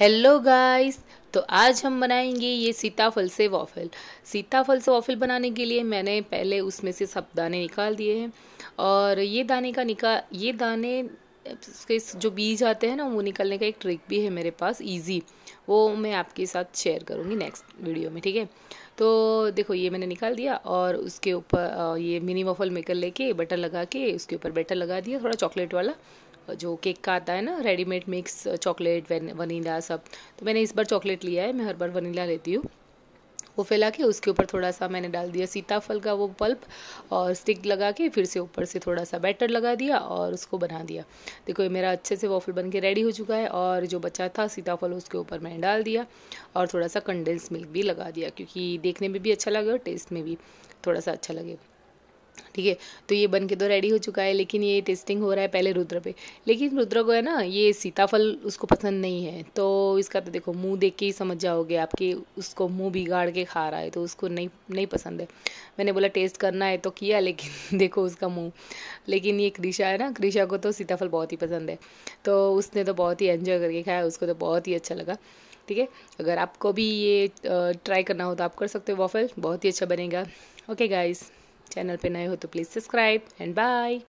hello guys तो आज हम बनाएंगे ये सीताफल से वॉफल सीताफल से वॉफल बनाने के लिए मैंने पहले उसमें से सब दाने निकाल दिए हैं और ये दाने का निकाल ये दाने उसके जो बीज आते हैं ना वो निकलने का एक ट्रिक भी है मेरे पास इजी वो मैं आपके साथ शेयर करूँगी नेक्स्ट वीडियो में ठीक है तो देखो ये मैंने निकाल दिया और उसके ऊपर ये मिनी वॉफल मेकर लेके बटर लगा के उसके ऊपर बैटर लगा दिया थोड़ा चॉकलेट वाला जो केक का आता है ना रेडीमेड मिक्स चॉकलेट वनीला सब तो मैंने इस बार चॉकलेट लिया है मैं हर बार वनीला लेती हूँ वो फैला के उसके ऊपर थोड़ा सा मैंने डाल दिया सीताफल का वो पल्प और स्टिक लगा के फिर से ऊपर से थोड़ा सा बैटर लगा दिया और उसको बना दिया देखो ये मेरा अच्छे से वॉफल बन के रेडी हो चुका है और जो बचा था सीताफल उसके ऊपर मैंने डाल दिया और थोड़ा सा कंडेंस मिल्क भी लगा दिया क्योंकि देखने में भी अच्छा लगे और टेस्ट में भी थोड़ा सा अच्छा लगेगा ठीक है तो ये बन के तो रेडी हो चुका है लेकिन ये टेस्टिंग हो रहा है पहले रुद्र पे लेकिन रुद्र को है ना ये सीताफल उसको पसंद नहीं है तो इसका तो देखो मुंह देख के ही समझ जाओगे आपके उसको मुंह बिगाड़ के खा रहा है तो उसको नहीं नहीं पसंद है मैंने बोला टेस्ट करना है तो किया लेकिन देखो उसका मुँह लेकिन ये कृषा है ना कृषा को तो सीताफल बहुत ही पसंद है तो उसने तो बहुत ही एन्जॉय करके खाया उसको तो बहुत ही अच्छा लगा ठीक है अगर आपको भी ये ट्राई करना हो तो आप कर सकते हो वॉफल बहुत ही अच्छा बनेगा ओके गाइज़ चैनल पे नए हो तो प्लीज़ सब्सक्राइब एंड बाय